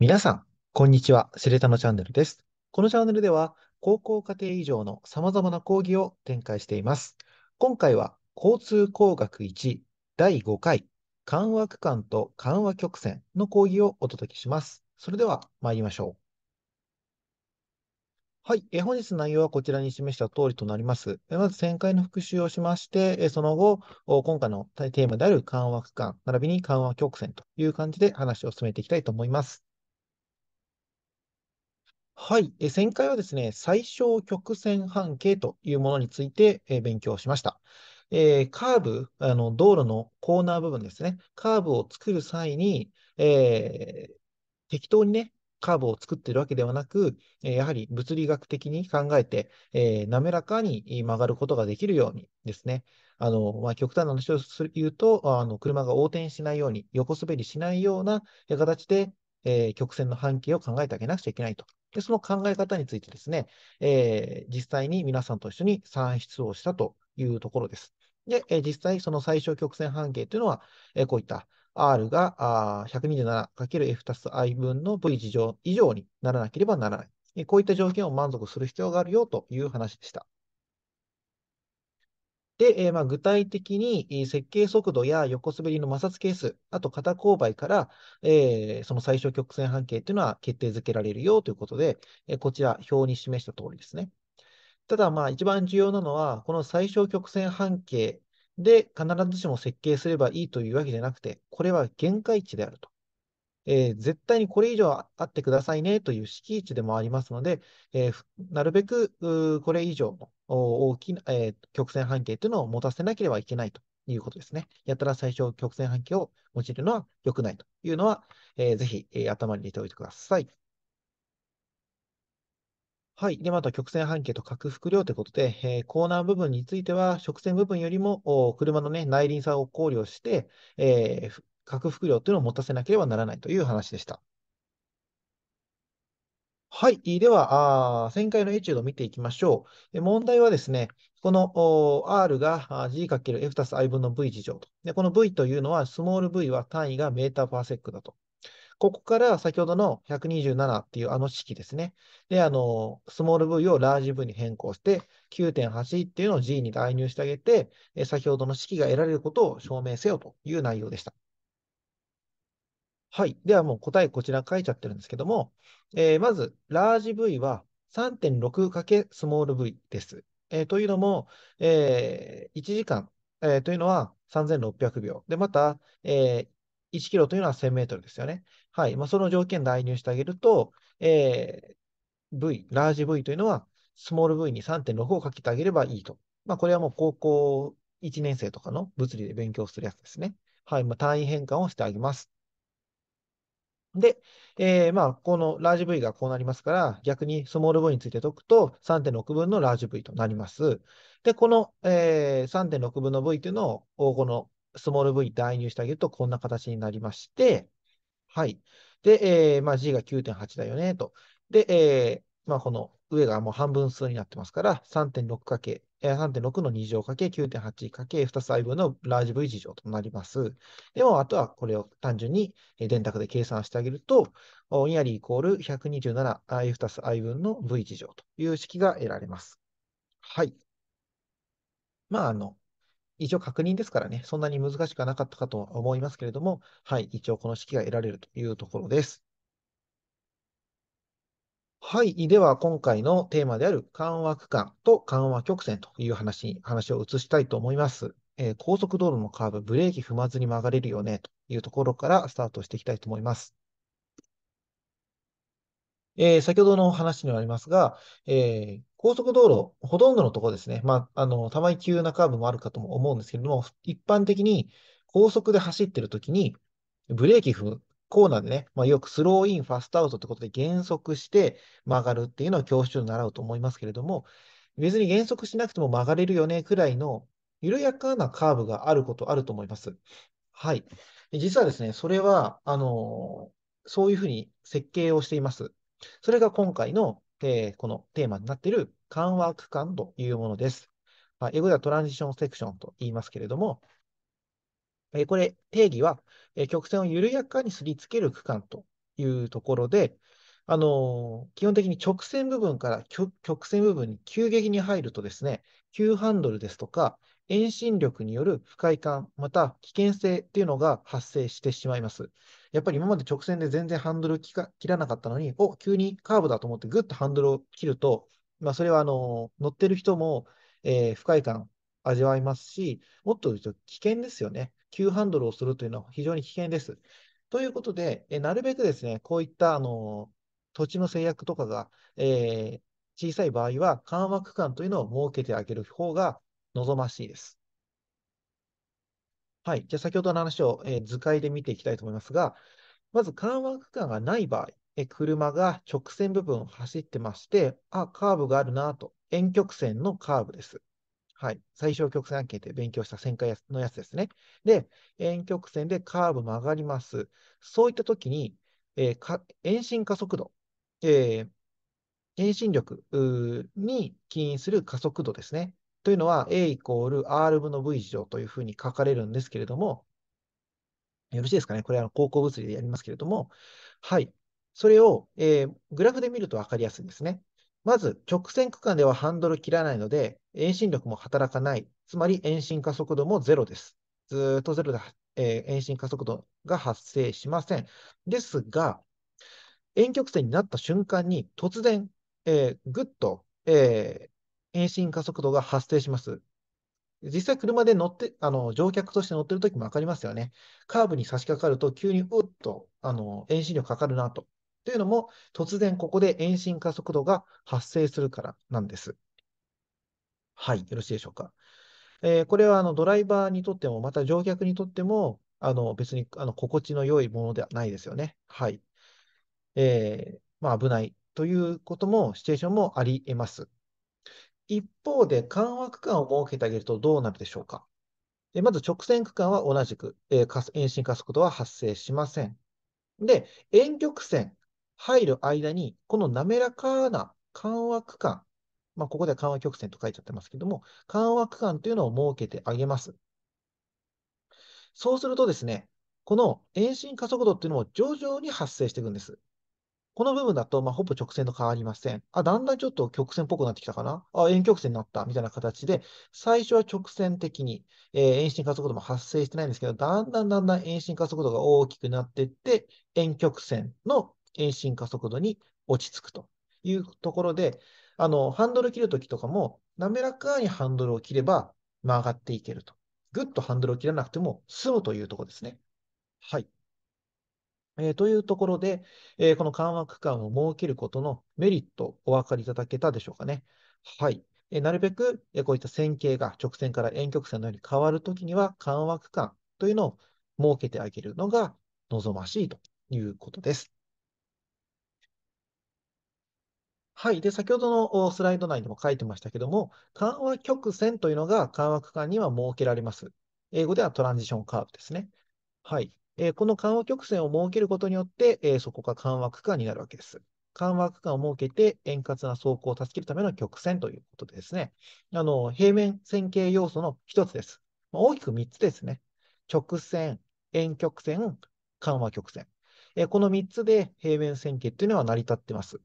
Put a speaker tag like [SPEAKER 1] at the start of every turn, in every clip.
[SPEAKER 1] 皆さん、こんにちは。セレタのチャンネルです。このチャンネルでは、高校家程以上の様々な講義を展開しています。今回は、交通工学1第5回、緩和区間と緩和曲線の講義をお届けします。それでは、参りましょう。はい。え本日の内容はこちらに示した通りとなります。えまず、前回の復習をしまして、えその後、今回のテーマである緩和区間、並びに緩和曲線という感じで話を進めていきたいと思います。はい、え前回はですね、最小曲線半径というものについて、え勉強しました。えー、カーブあの、道路のコーナー部分ですね、カーブを作る際に、えー、適当にね、カーブを作ってるわけではなく、えやはり物理学的に考えて、えー、滑らかに曲がることができるようにですね、あのまあ、極端な話を言うとあの、車が横転しないように、横滑りしないような形で、え曲線の半径を考えてあげなくちゃいけないとで、その考え方についてですね、えー、実際に皆さんと一緒に算出をしたというところです。で、えー、実際その最小曲線半径というのは、えー、こういった R が 127×F たす I 分の V 事乗以上にならなければならない。こういった条件を満足する必要があるよという話でした。で、えー、まあ具体的に設計速度や横滑りの摩擦係数、あと肩勾配から、えー、その最小曲線半径というのは決定づけられるよということで、えー、こちら表に示した通りですね。ただ、まあ一番重要なのは、この最小曲線半径で必ずしも設計すればいいというわけじゃなくて、これは限界値であると。えー、絶対にこれ以上あってくださいねという敷地でもありますので、えー、なるべくこれ以上の大きな、えー、曲線半径というのを持たせなければいけないということですね。やたら最小曲線半径を用いるのは良くないというのは、えー、ぜひ、えー、頭に入れておいてください。はい。で、また曲線半径と拡幅量ということで、えー、コーナー部分については、直線部分よりも車の、ね、内輪差を考慮して、えー、回復量というのを持たせなければならないという話でした。はい。では、あ旋回のエチュードを見ていきましょう。問題はですね、この R が G×F たす I 分の V 事情と。で、この V というのは、スモール v は単位がメーターパーセックだと。ここから先ほどの127っていうあの式ですね。で、あの、スモール v をラージ v に変更して、9.8っていうのを G に代入してあげて、先ほどの式が得られることを証明せよという内容でした。はい。ではもう答えこちら書いちゃってるんですけども、えー、まず、ラージ V は 3.6× スモール V です。えー、というのも、えー、1時間、えー、というのは3600秒。で、また、えー、1キロというのは1000メートルですよね。はい。まあ、その条件代入してあげると、えー、V、ラージ V というのは、スモール V に3.6をかけてあげればいいと。まあ、これはもう高校1年生とかの物理で勉強するやつですね。はい。まあ、単位変換をしてあげます。で、えー、まあ、このラージ V がこうなりますから、逆にスモール V について解くと3.6分のラージ V となります。で、この、えー、3.6分の V というのを、このスモール V 代入してあげるとこんな形になりまして、はい。で、えー、まあ、G が9.8だよね、と。で、えー、まあ、この上がもう半分数になってますから、3.6× 3.6の2乗かけ9.8かけ2つ i 分のラージ V 事乗となります。でも、あとはこれを単純に電卓で計算してあげると、イアリーイコール 127i 2つ i 分の V 事乗という式が得られます。はい。まあ、あの、一応確認ですからね、そんなに難しくはなかったかと思いますけれども、はい、一応この式が得られるというところです。はい。では、今回のテーマである緩和区間と緩和曲線という話に話を移したいと思います。えー、高速道路のカーブ、ブレーキ踏まずに曲がれるよねというところからスタートしていきたいと思います。えー、先ほどの話にはありますが、えー、高速道路、ほとんどのところですね、まあ、あの、たまに急なカーブもあるかとも思うんですけれども、一般的に高速で走ってるときに、ブレーキ踏むコーナーでね、まあ、よくスローイン、ファストアウトってことで減速して曲がるっていうのは教習で習うと思いますけれども、別に減速しなくても曲がれるよねくらいの緩やかなカーブがあることあると思います。はい。実はですね、それは、あのー、そういうふうに設計をしています。それが今回の、えー、このテーマになっている緩和区間というものです。まあ、英語ではトランジションセクションと言いますけれども、えこれ、定義は、え曲線を緩やかにすりつける区間というところで、あのー、基本的に直線部分から曲線部分に急激に入るとですね、急ハンドルですとか、遠心力による不快感、また危険性っていうのが発生してしまいます。やっぱり今まで直線で全然ハンドル切らなかったのに、お、急にカーブだと思ってぐっとハンドルを切ると、まあ、それはあの乗ってる人も、えー、不快感味わいますし、もっと言うと危険ですよね。急ハンドルをするというのは非常に危険です。ということで、えなるべくですね、こういったあの土地の制約とかが、えー、小さい場合は緩和区間というのを設けてあげる方が望ましいです。はい。じゃあ先ほどの話を、えー、図解で見ていきたいと思いますが、まず緩和区間がない場合、え車が直線部分を走ってまして、あ、カーブがあるなと、遠曲線のカーブです。はい、最小曲線アンケートで勉強した旋回のやつですね。で、遠曲線でカーブ曲がります。そういったときに、えー、か遠心加速度、えー、遠心力に起因する加速度ですね。というのは、A イコール R 分の V 乗というふうに書かれるんですけれども、よろしいですかね。これは高校物理でやりますけれども、はい。それを、えー、グラフで見ると分かりやすいんですね。まず、直線区間ではハンドル切らないので、遠心力も働かない。つまり遠心加速度もゼロです。ずっとゼロで、えー、遠心加速度が発生しません。ですが、遠曲線になった瞬間に突然、えー、ぐっと、えー、遠心加速度が発生します。実際、車で乗って、あの、乗客として乗ってるときもわかりますよね。カーブに差し掛かると、急にうっと、あの、遠心力かかるなと。というのも、突然ここで遠心加速度が発生するからなんです。はい、よろしいでしょうか。えー、これはあのドライバーにとっても、また乗客にとっても、あの別にあの心地の良いものではないですよね。はい。えー、まあ、危ないということも、シチュエーションもあり得ます。一方で、緩和区間を設けてあげるとどうなるでしょうか。えまず直線区間は同じく、えー、遠心加速度は発生しません。で、遠曲線入る間に、この滑らかな緩和区間まあ、ここでは緩和曲線と書いちゃってますけども、緩和区間というのを設けてあげます。そうするとですね、この遠心加速度っていうのも徐々に発生していくんです。この部分だと、まあ、ほぼ直線と変わりません。あ、だんだんちょっと曲線っぽくなってきたかな。あ、遠曲線になったみたいな形で、最初は直線的に、えー、遠心加速度も発生してないんですけど、だんだんだんだん遠心加速度が大きくなっていって、遠曲線の遠心加速度に落ち着くというところで、あの、ハンドル切るときとかも、滑らかにハンドルを切れば曲がっていけると。ぐっとハンドルを切らなくても済むというところですね。はい。えー、というところで、えー、この緩和区間を設けることのメリット、お分かりいただけたでしょうかね。はい。えー、なるべく、えこういった線形が直線から遠曲線のように変わるときには、緩和区間というのを設けてあげるのが望ましいということです。はい。で、先ほどのスライド内にも書いてましたけども、緩和曲線というのが緩和区間には設けられます。英語ではトランジションカーブですね。はい。えー、この緩和曲線を設けることによって、えー、そこが緩和区間になるわけです。緩和区間を設けて円滑な走行を助けるための曲線ということでですね。あの、平面線形要素の一つです。まあ、大きく3つですね。直線、円曲線、緩和曲線。えー、この3つで平面線形というのは成り立ってます。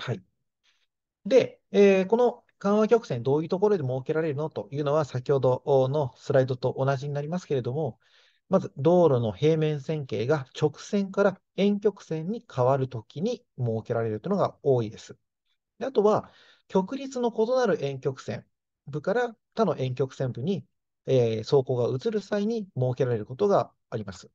[SPEAKER 1] はい。で、えーこの緩和曲線、どういうところで設けられるのというのは、先ほどのスライドと同じになりますけれども、まず道路の平面線形が直線から円曲線に変わるときに設けられるというのが多いです。であとは、曲率の異なる円曲線部から他の円曲線部に、えー走行が移る際に設けられることがあります。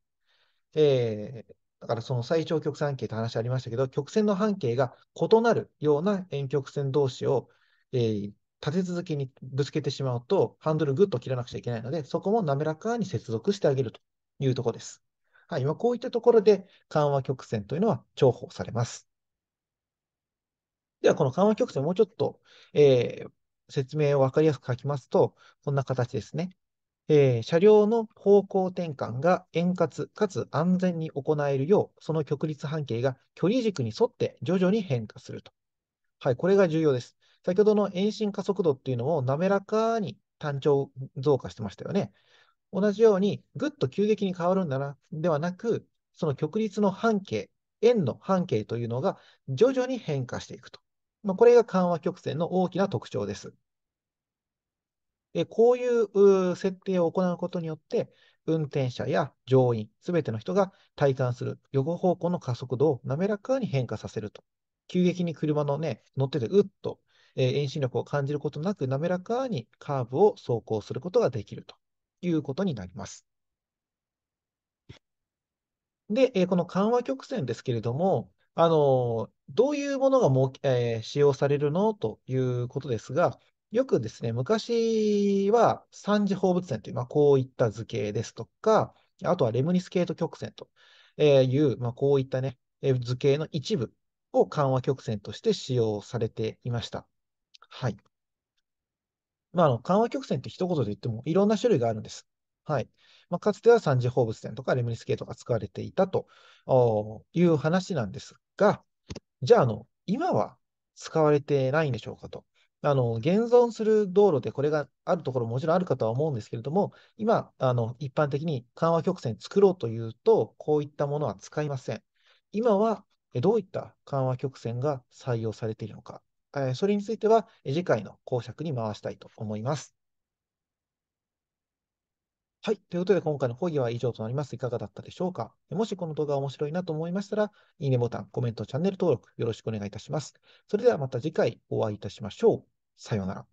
[SPEAKER 1] えーだからその最長線半径って話ありましたけど、曲線の半径が異なるような遠曲線同士を、えー、立て続けにぶつけてしまうと、ハンドルぐっと切らなくちゃいけないので、そこも滑らかに接続してあげるというところです。はい、今こういったところで緩和曲線というのは重宝されます。では、この緩和曲線、もうちょっと、えー、説明を分かりやすく書きますと、こんな形ですね。えー、車両の方向転換が円滑かつ安全に行えるよう、その曲率半径が距離軸に沿って徐々に変化すると。はい、これが重要です。先ほどの遠心加速度っていうのを滑らかに単調増加してましたよね。同じように、ぐっと急激に変わるんだな、ではなく、その曲率の半径、円の半径というのが徐々に変化していくと。まあ、これが緩和曲線の大きな特徴です。でこういう設定を行うことによって、運転者や乗員、すべての人が体感する横方向の加速度を滑らかに変化させると。急激に車のね、乗ってて、うっと、えー、遠心力を感じることなく、滑らかにカーブを走行することができるということになります。で、えー、この緩和曲線ですけれども、あのー、どういうものがも、えー、使用されるのということですが、よくですね、昔は三次放物線という、まあ、こういった図形ですとか、あとはレムニスケート曲線という、まあ、こういったね、図形の一部を緩和曲線として使用されていました。はい。まあ、あの緩和曲線って一言で言ってもいろんな種類があるんです。はい。まあ、かつては三次放物線とかレムニス系とか使われていたという話なんですが、じゃあ、あの、今は使われてないんでしょうかとあの、現存する道路でこれがあるところももちろんあるかとは思うんですけれども、今、あの、一般的に緩和曲線作ろうというと、こういったものは使いません。今はどういった緩和曲線が採用されているのか、それについては次回の講釈に回したいと思います。はい。ということで、今回の講義は以上となります。いかがだったでしょうかもしこの動画が面白いなと思いましたら、いいねボタン、コメント、チャンネル登録、よろしくお願いいたします。それではまた次回お会いいたしましょう。さようなら。